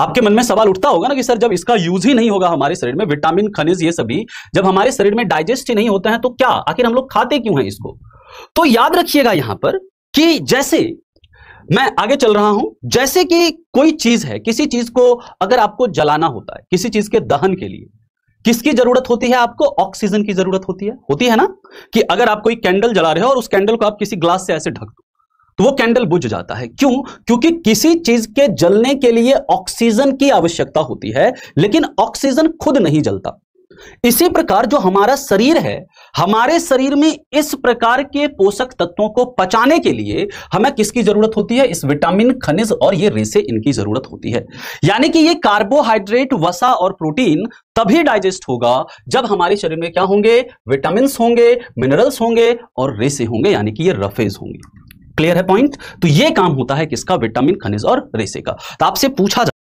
आपके मन में सवाल उठता होगा ना कि सर जब इसका यूज ही नहीं होगा हमारे शरीर में विटामिन खनिज ये सभी जब हमारे शरीर में डाइजेस्ट ही नहीं होते हैं तो क्या आखिर हम लोग खाते क्यों हैं इसको तो याद रखिएगा यहां पर कि जैसे मैं आगे चल रहा हूं जैसे कि कोई चीज है किसी चीज को अगर आपको जलाना होता है किसी चीज के दहन के लिए किसकी जरूरत होती है आपको ऑक्सीजन की जरूरत होती है होती है ना कि अगर आप कोई कैंडल जला रहे हो और उस कैंडल को आप किसी ग्लास से ऐसे ढक दो तो वो कैंडल बुझ जाता है क्यों क्योंकि किसी चीज के जलने के लिए ऑक्सीजन की आवश्यकता होती है लेकिन ऑक्सीजन खुद नहीं जलता इसी प्रकार जो हमारा शरीर है हमारे शरीर में इस प्रकार के पोषक तत्वों को पचाने के लिए हमें किसकी जरूरत होती है इस विटामिन खनिज और ये रेसे इनकी जरूरत होती है यानी कि ये कार्बोहाइड्रेट वसा और प्रोटीन तभी डाइजेस्ट होगा जब हमारे शरीर में क्या होंगे विटामिन होंगे मिनरल्स होंगे और रेसे होंगे यानी कि ये रफेज होंगे क्लियर है पॉइंट तो ये काम होता है किसका विटामिन खनिज और रेसे का तो आपसे पूछा